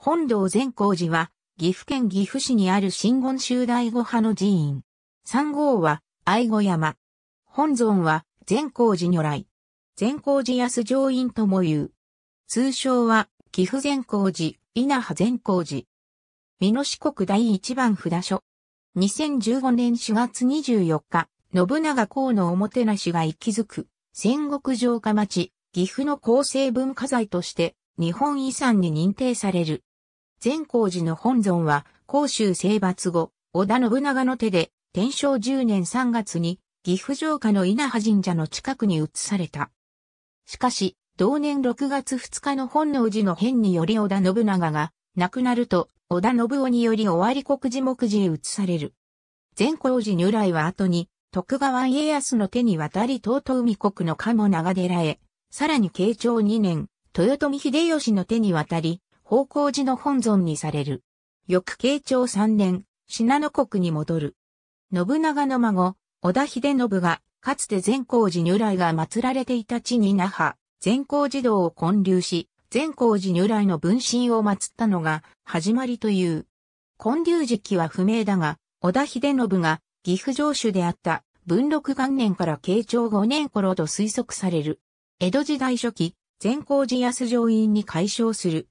本堂善光寺は、岐阜県岐阜市にある真言宗大五派の寺院。三号は、愛護山。本尊は、善光寺如来。善光寺安上院とも言う。通称は、岐阜善光寺、稲葉善光寺。美濃四国第一番札所。2015年4月24日、信長公のおもてなしが息づく、戦国城下町、岐阜の構成文化財として、日本遺産に認定される。善光寺の本尊は、甲州征伐後、織田信長の手で、天正10年3月に、岐阜城下の稲葉神社の近くに移された。しかし、同年6月2日の本能寺の変により織田信長が、亡くなると、織田信夫により終わり国寺目寺へ移される。善光寺如来は後に、徳川家康の手に渡り東都海国の鴨長寺へ、さらに慶長2年、豊臣秀吉の手に渡り、宝光寺の本尊にされる。翌慶長3年、信濃国に戻る。信長の孫、織田秀信が、かつて善光寺如来が祀られていた地に那覇、善光寺道を建立し、善光寺如来の分身を祀ったのが始まりという。建立時期は不明だが、織田秀信が岐阜城主であった文禄元年から慶長5年頃と推測される。江戸時代初期、善光寺安城院に改称する。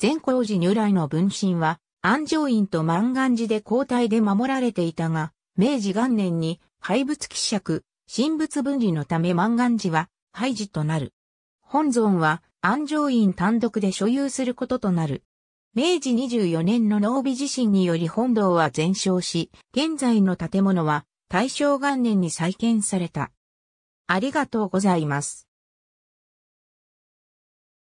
善光寺如来の分身は、安城院と万願寺で交代で守られていたが、明治元年に廃仏希釈、神仏分離のため万願寺は廃寺となる。本尊は安城院単独で所有することとなる。明治24年の濃尾地震により本堂は全焼し、現在の建物は大正元年に再建された。ありがとうございます。